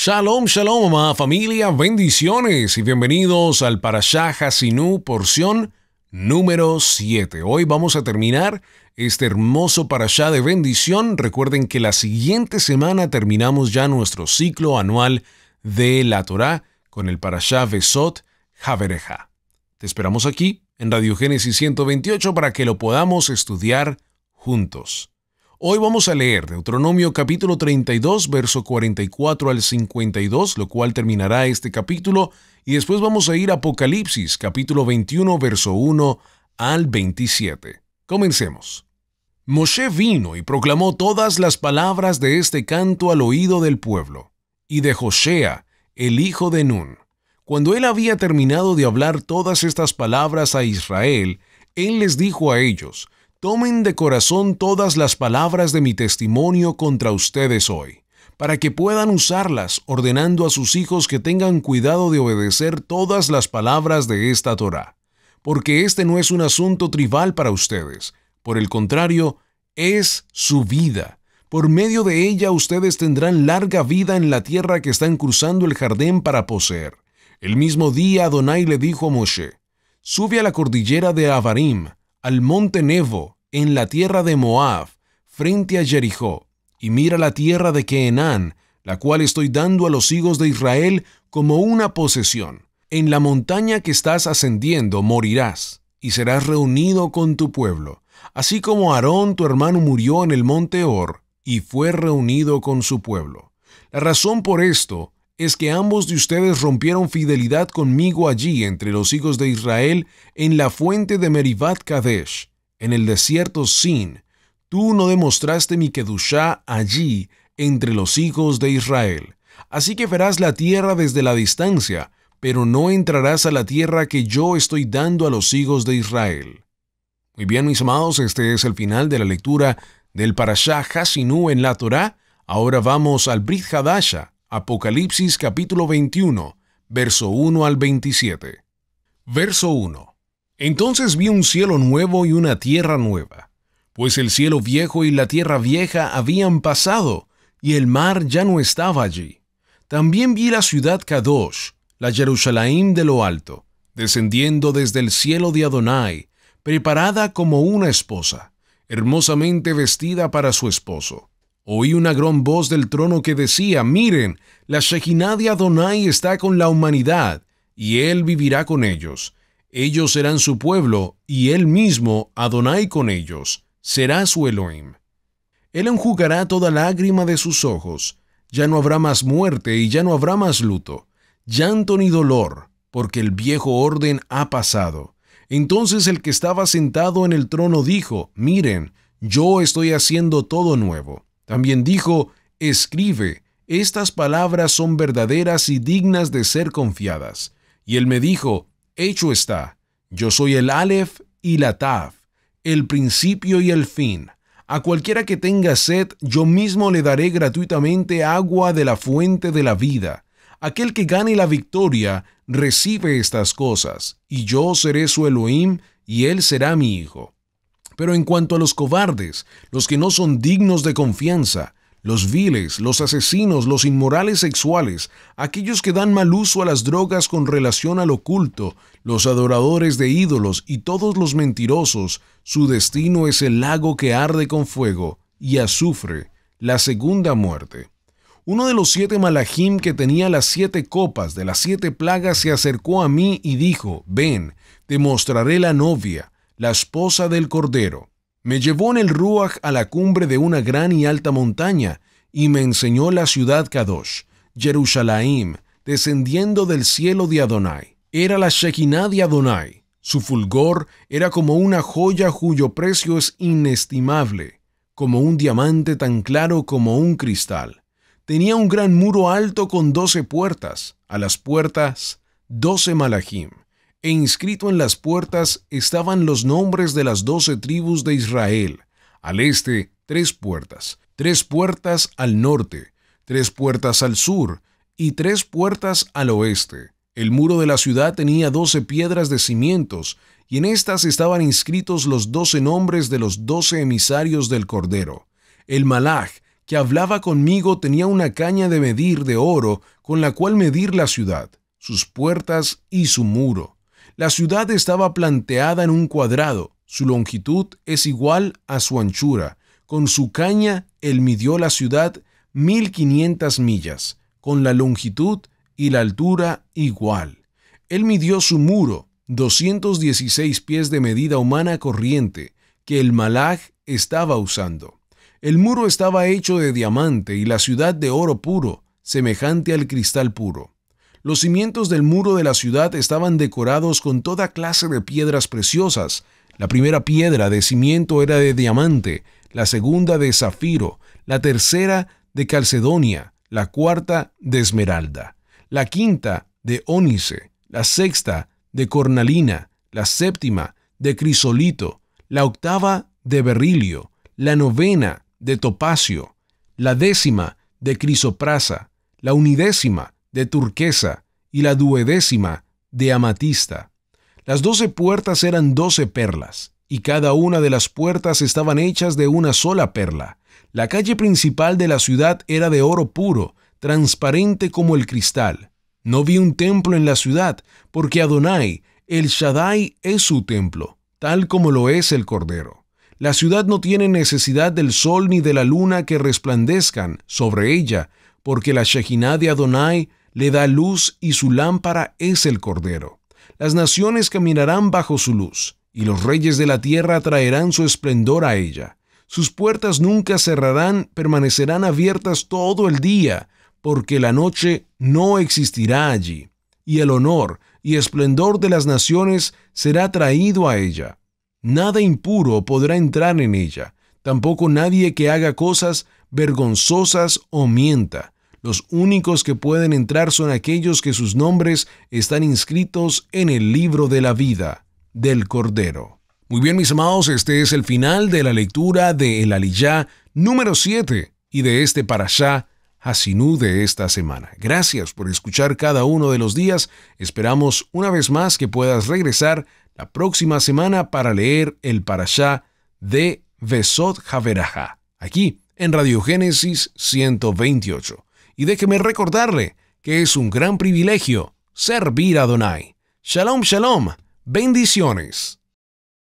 Shalom, shalom, amada familia, bendiciones y bienvenidos al parashá Hasinú, porción número 7. Hoy vamos a terminar este hermoso parashá de bendición. Recuerden que la siguiente semana terminamos ya nuestro ciclo anual de la Torah con el parashá Besot Javereja. Te esperamos aquí en Radio Génesis 128 para que lo podamos estudiar juntos. Hoy vamos a leer Deuteronomio capítulo 32, verso 44 al 52, lo cual terminará este capítulo, y después vamos a ir a Apocalipsis capítulo 21, verso 1 al 27. Comencemos. Moshe vino y proclamó todas las palabras de este canto al oído del pueblo, y de Josea, el hijo de Nun. Cuando él había terminado de hablar todas estas palabras a Israel, él les dijo a ellos, Tomen de corazón todas las palabras de mi testimonio contra ustedes hoy, para que puedan usarlas ordenando a sus hijos que tengan cuidado de obedecer todas las palabras de esta Torah. porque este no es un asunto tribal para ustedes, por el contrario, es su vida. Por medio de ella ustedes tendrán larga vida en la tierra que están cruzando el jardín para poseer. El mismo día Adonai le dijo a Moshe, Sube a la cordillera de Avarim, al monte Nebo, en la tierra de Moab, frente a Jericho, y mira la tierra de Kenan, la cual estoy dando a los hijos de Israel como una posesión. En la montaña que estás ascendiendo morirás, y serás reunido con tu pueblo, así como Aarón tu hermano murió en el monte Hor, y fue reunido con su pueblo. La razón por esto es que ambos de ustedes rompieron fidelidad conmigo allí entre los hijos de Israel en la fuente de Merivat Kadesh, en el desierto Sin. Tú no demostraste mi Kedushá allí entre los hijos de Israel. Así que verás la tierra desde la distancia, pero no entrarás a la tierra que yo estoy dando a los hijos de Israel. Muy bien, mis amados, este es el final de la lectura del Parashá Hasinú en la Torá. Ahora vamos al Brit Hadasha, Apocalipsis capítulo 21, verso 1 al 27. Verso 1. Entonces vi un cielo nuevo y una tierra nueva, pues el cielo viejo y la tierra vieja habían pasado, y el mar ya no estaba allí. También vi la ciudad Kadosh, la Jerusalén de lo alto, descendiendo desde el cielo de Adonai, preparada como una esposa, hermosamente vestida para su esposo oí una gran voz del trono que decía, miren, la Shekinah de Adonai está con la humanidad, y él vivirá con ellos. Ellos serán su pueblo, y él mismo, Adonai con ellos, será su Elohim. Él enjugará toda lágrima de sus ojos. Ya no habrá más muerte y ya no habrá más luto, llanto ni dolor, porque el viejo orden ha pasado. Entonces el que estaba sentado en el trono dijo, miren, yo estoy haciendo todo nuevo. También dijo, escribe, estas palabras son verdaderas y dignas de ser confiadas. Y él me dijo, hecho está, yo soy el Aleph y la Taf, el principio y el fin. A cualquiera que tenga sed, yo mismo le daré gratuitamente agua de la fuente de la vida. Aquel que gane la victoria recibe estas cosas, y yo seré su Elohim, y él será mi hijo. Pero en cuanto a los cobardes, los que no son dignos de confianza, los viles, los asesinos, los inmorales sexuales, aquellos que dan mal uso a las drogas con relación al oculto, los adoradores de ídolos y todos los mentirosos, su destino es el lago que arde con fuego y azufre, la segunda muerte. Uno de los siete malajim que tenía las siete copas de las siete plagas se acercó a mí y dijo, ven, te mostraré la novia, la esposa del Cordero. Me llevó en el Ruach a la cumbre de una gran y alta montaña, y me enseñó la ciudad Kadosh, Jerusalén, descendiendo del cielo de Adonai. Era la Shekinah de Adonai. Su fulgor era como una joya cuyo precio es inestimable, como un diamante tan claro como un cristal. Tenía un gran muro alto con doce puertas, a las puertas doce malachim e inscrito en las puertas estaban los nombres de las doce tribus de Israel. Al este, tres puertas, tres puertas al norte, tres puertas al sur y tres puertas al oeste. El muro de la ciudad tenía doce piedras de cimientos, y en estas estaban inscritos los doce nombres de los doce emisarios del Cordero. El Malaj, que hablaba conmigo, tenía una caña de medir de oro con la cual medir la ciudad, sus puertas y su muro. La ciudad estaba planteada en un cuadrado, su longitud es igual a su anchura. Con su caña él midió la ciudad 1500 millas, con la longitud y la altura igual. Él midió su muro, 216 pies de medida humana corriente, que el malaj estaba usando. El muro estaba hecho de diamante y la ciudad de oro puro, semejante al cristal puro. Los cimientos del muro de la ciudad estaban decorados con toda clase de piedras preciosas. La primera piedra de cimiento era de diamante, la segunda de zafiro, la tercera de calcedonia, la cuarta de esmeralda, la quinta de ónice, la sexta de cornalina, la séptima de crisolito, la octava de berrilio, la novena de topacio, la décima de crisoprasa, la unidécima de turquesa y la duodécima de amatista. Las doce puertas eran doce perlas, y cada una de las puertas estaban hechas de una sola perla. La calle principal de la ciudad era de oro puro, transparente como el cristal. No vi un templo en la ciudad, porque Adonai, el Shaddai, es su templo, tal como lo es el Cordero. La ciudad no tiene necesidad del sol ni de la luna que resplandezcan sobre ella, porque la Shekinah de Adonai le da luz y su lámpara es el Cordero. Las naciones caminarán bajo su luz, y los reyes de la tierra traerán su esplendor a ella. Sus puertas nunca cerrarán, permanecerán abiertas todo el día, porque la noche no existirá allí, y el honor y esplendor de las naciones será traído a ella. Nada impuro podrá entrar en ella, tampoco nadie que haga cosas vergonzosas o mienta, los únicos que pueden entrar son aquellos que sus nombres están inscritos en el libro de la vida del Cordero. Muy bien, mis amados, este es el final de la lectura de El Aliyah número 7 y de este Parashá Hasinú de esta semana. Gracias por escuchar cada uno de los días. Esperamos una vez más que puedas regresar la próxima semana para leer el Parashá de Besot Javeraja, aquí en Radio génesis 128 y déjeme recordarle que es un gran privilegio servir a Donai. Shalom, shalom, bendiciones.